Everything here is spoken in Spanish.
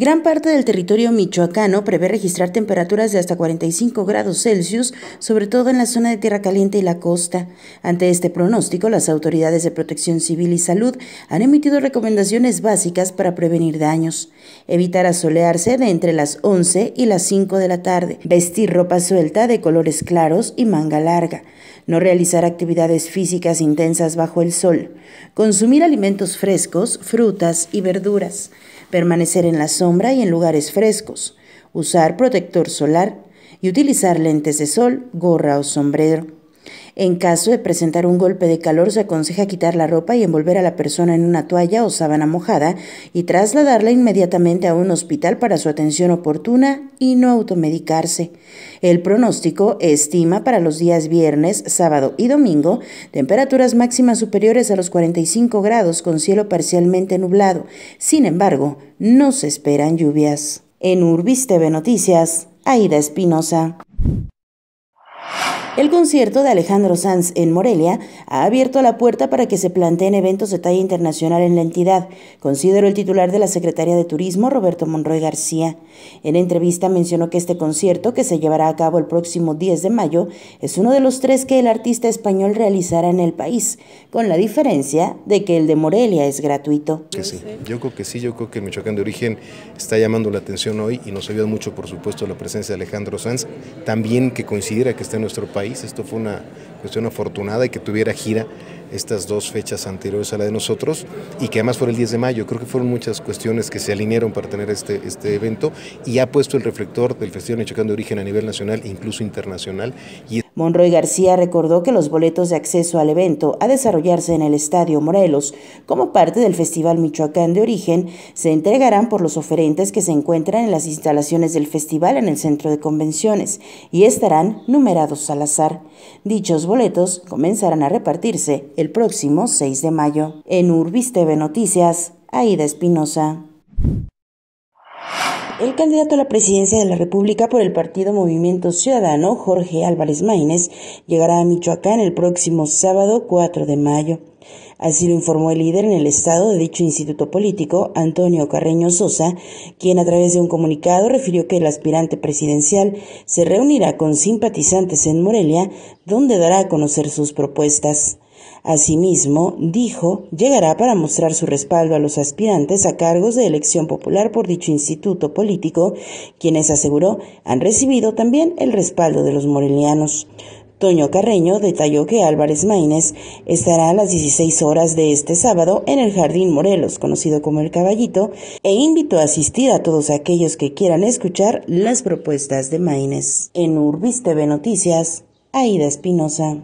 Gran parte del territorio michoacano prevé registrar temperaturas de hasta 45 grados Celsius, sobre todo en la zona de Tierra Caliente y la costa. Ante este pronóstico, las autoridades de protección civil y salud han emitido recomendaciones básicas para prevenir daños. Evitar asolearse de entre las 11 y las 5 de la tarde. Vestir ropa suelta de colores claros y manga larga. No realizar actividades físicas intensas bajo el sol. Consumir alimentos frescos, frutas y verduras. Permanecer en la zona y en lugares frescos, usar protector solar y utilizar lentes de sol, gorra o sombrero. En caso de presentar un golpe de calor, se aconseja quitar la ropa y envolver a la persona en una toalla o sábana mojada y trasladarla inmediatamente a un hospital para su atención oportuna y no automedicarse. El pronóstico estima para los días viernes, sábado y domingo temperaturas máximas superiores a los 45 grados con cielo parcialmente nublado. Sin embargo, no se esperan lluvias. En Urbis TV Noticias, Aida Espinosa. El concierto de Alejandro Sanz en Morelia ha abierto la puerta para que se planteen eventos de talla internacional en la entidad, Considero el titular de la Secretaría de Turismo, Roberto Monroy García. En entrevista mencionó que este concierto, que se llevará a cabo el próximo 10 de mayo, es uno de los tres que el artista español realizará en el país, con la diferencia de que el de Morelia es gratuito. Que sí. Yo creo que sí, yo creo que Michoacán de origen está llamando la atención hoy y nos ayuda mucho, por supuesto, la presencia de Alejandro Sanz, también que coincidiera que está en nuestro país esto fue una cuestión afortunada y que tuviera gira estas dos fechas anteriores a la de nosotros y que además fue el 10 de mayo. Creo que fueron muchas cuestiones que se alinearon para tener este, este evento y ha puesto el reflector del Festival Michoacán de Origen a nivel nacional, e incluso internacional. Monroy García recordó que los boletos de acceso al evento a desarrollarse en el Estadio Morelos como parte del Festival Michoacán de Origen se entregarán por los oferentes que se encuentran en las instalaciones del festival en el centro de convenciones y estarán numerados al azar. Dichos boletos comenzarán a repartirse el próximo 6 de mayo. En Urbis TV Noticias, Aida Espinosa. El candidato a la presidencia de la República por el partido Movimiento Ciudadano, Jorge Álvarez Maínez, llegará a Michoacán el próximo sábado 4 de mayo. Así lo informó el líder en el estado de dicho instituto político, Antonio Carreño Sosa, quien a través de un comunicado refirió que el aspirante presidencial se reunirá con simpatizantes en Morelia, donde dará a conocer sus propuestas. Asimismo, dijo, llegará para mostrar su respaldo a los aspirantes a cargos de elección popular por dicho instituto político, quienes aseguró han recibido también el respaldo de los morelianos. Toño Carreño detalló que Álvarez Maínez estará a las 16 horas de este sábado en el Jardín Morelos, conocido como El Caballito, e invitó a asistir a todos aquellos que quieran escuchar las propuestas de Maínez. En Urbis TV Noticias, Aida Espinosa.